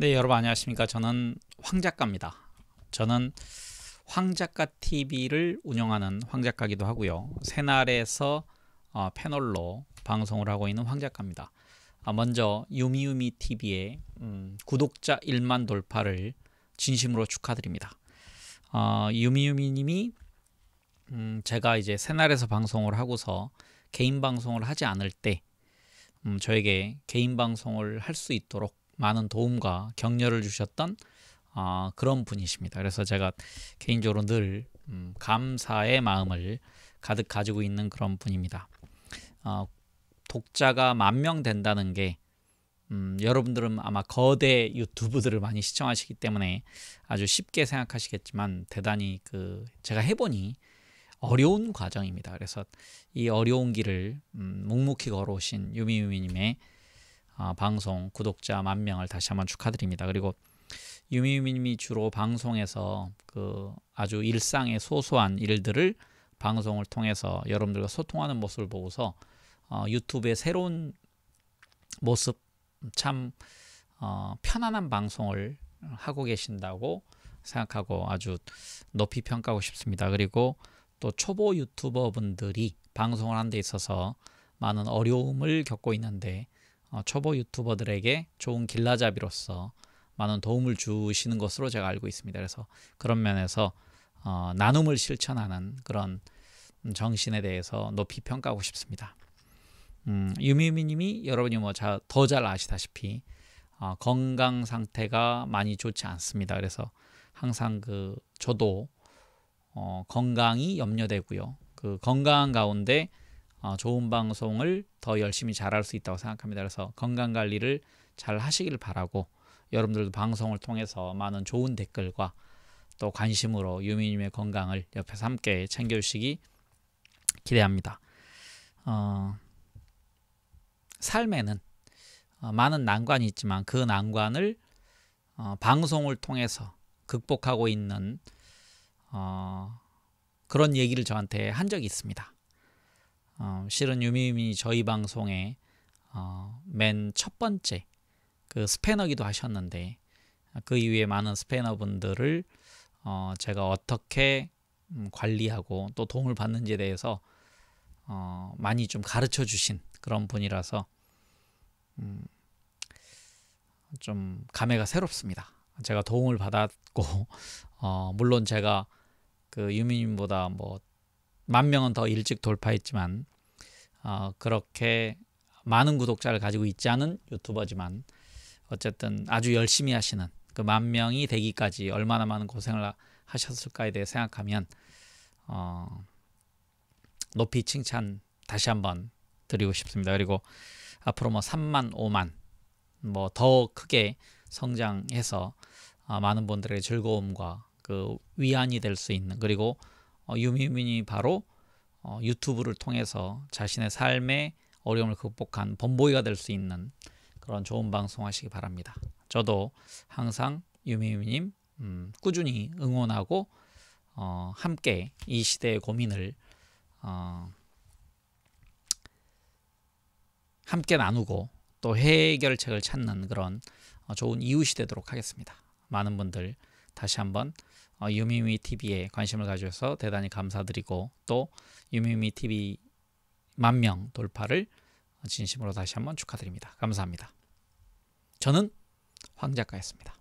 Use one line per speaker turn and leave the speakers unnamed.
네 여러분 안녕하십니까 저는 황작가입니다 저는 황작가 TV를 운영하는 황작가기도 하고요 새날에서 어, 패널로 방송을 하고 있는 황작가입니다 아, 먼저 유미유미 TV의 음, 구독자 1만 돌파를 진심으로 축하드립니다 어, 유미유미님이 음, 제가 이제 새날에서 방송을 하고서 개인 방송을 하지 않을 때 음, 저에게 개인 방송을 할 수 있도록 많은 도움과 격려를 주셨던 어, 그런 분이십니다. 그래서 제가 개인적으로 늘 음, 감사의 마음을 가득 가지고 있는 그런 분입니다. 어, 독자가 만 명 된다는 게 음, 여러분들은 아마 거대 유튜브들을 많이 시청하시기 때문에 아주 쉽게 생각하시겠지만 대단히 그 제가 해보니 어려운 과정입니다. 그래서 이 어려운 길을 음, 묵묵히 걸어오신 유미유미님의 아, 방송 구독자 만 명을 다시 한번 축하드립니다. 그리고 유미유미님이 주로 방송에서 그 아주 일상의 소소한 일들을 방송을 통해서 여러분들과 소통하는 모습을 보고서 어, 유튜브의 새로운 모습 참 어, 편안한 방송을 하고 계신다고 생각하고 아주 높이 평가하고 싶습니다. 그리고 또 초보 유튜버 분들이 방송을 하는 데 있어서 많은 어려움을 겪고 있는데 어, 초보 유튜버들에게 좋은 길라잡이로서 많은 도움을 주시는 것으로 제가 알고 있습니다. 그래서 그런 면에서 어, 나눔을 실천하는 그런 정신에 대해서 높이 평가하고 싶습니다. 음, 유미미님이 여러분이 뭐더잘 아시다시피 어, 건강 상태가 많이 좋지 않습니다. 그래서 항상 그 저도 어, 건강이 염려되고요. 그 건강 가운데 어, 좋은 방송을 더 열심히 잘할 수 있다고 생각합니다. 그래서 건강 관리를 잘 하시길 바라고 여러분들도 방송을 통해서 많은 좋은 댓글과 또 관심으로 유미님의 건강을 옆에서 함께 챙겨주시기 기대합니다. 어, 삶에는 어, 많은 난관이 있지만 그 난관을 어, 방송을 통해서 극복하고 있는 어, 그런 얘기를 저한테 한 적이 있습니다. 어, 실은 유미님이 저희 방송에 어, 맨첫 번째 그 스패너기도 하셨는데 그 이후에 많은 스패너분들을 어, 제가 어떻게 음, 관리하고 또 도움을 받는지에 대해서 어, 많이 좀 가르쳐 주신 그런 분이라서 음, 좀 감회가 새롭습니다. 제가 도움을 받았고 어, 물론 제가 그 유미님보다 뭐만 명은 더 일찍 돌파했지만 어, 그렇게 많은 구독자를 가지고 있지 않은 유튜버지만 어쨌든 아주 열심히 하시는 그 만 명이 되기까지 얼마나 많은 고생을 하셨을까에 대해 생각하면 어, 높이 칭찬 다시 한번 드리고 싶습니다. 그리고 앞으로 뭐 3만, 5만 뭐 더 크게 성장해서 어, 많은 분들의 즐거움과 그 위안이 될 수 있는 그리고 어, 유미민이 바로 어, 유튜브를 통해서 자신의 삶의 어려움을 극복한 범보이가 될 수 있는 그런 좋은 방송 하시기 바랍니다. 저도 항상 유미미님 음, 꾸준히 응원하고 어, 함께 이 시대의 고민을 어, 함께 나누고 또 해결책을 찾는 그런 어, 좋은 이웃이 되도록 하겠습니다. 많은 분들 다시 한번 어, 유미미 TV에 관심을 가져서 대단히 감사드리고 또 유미미 TV 만명 돌파를 진심으로 다시 한번 축하드립니다. 감사합니다. 저는 황 작가였습니다.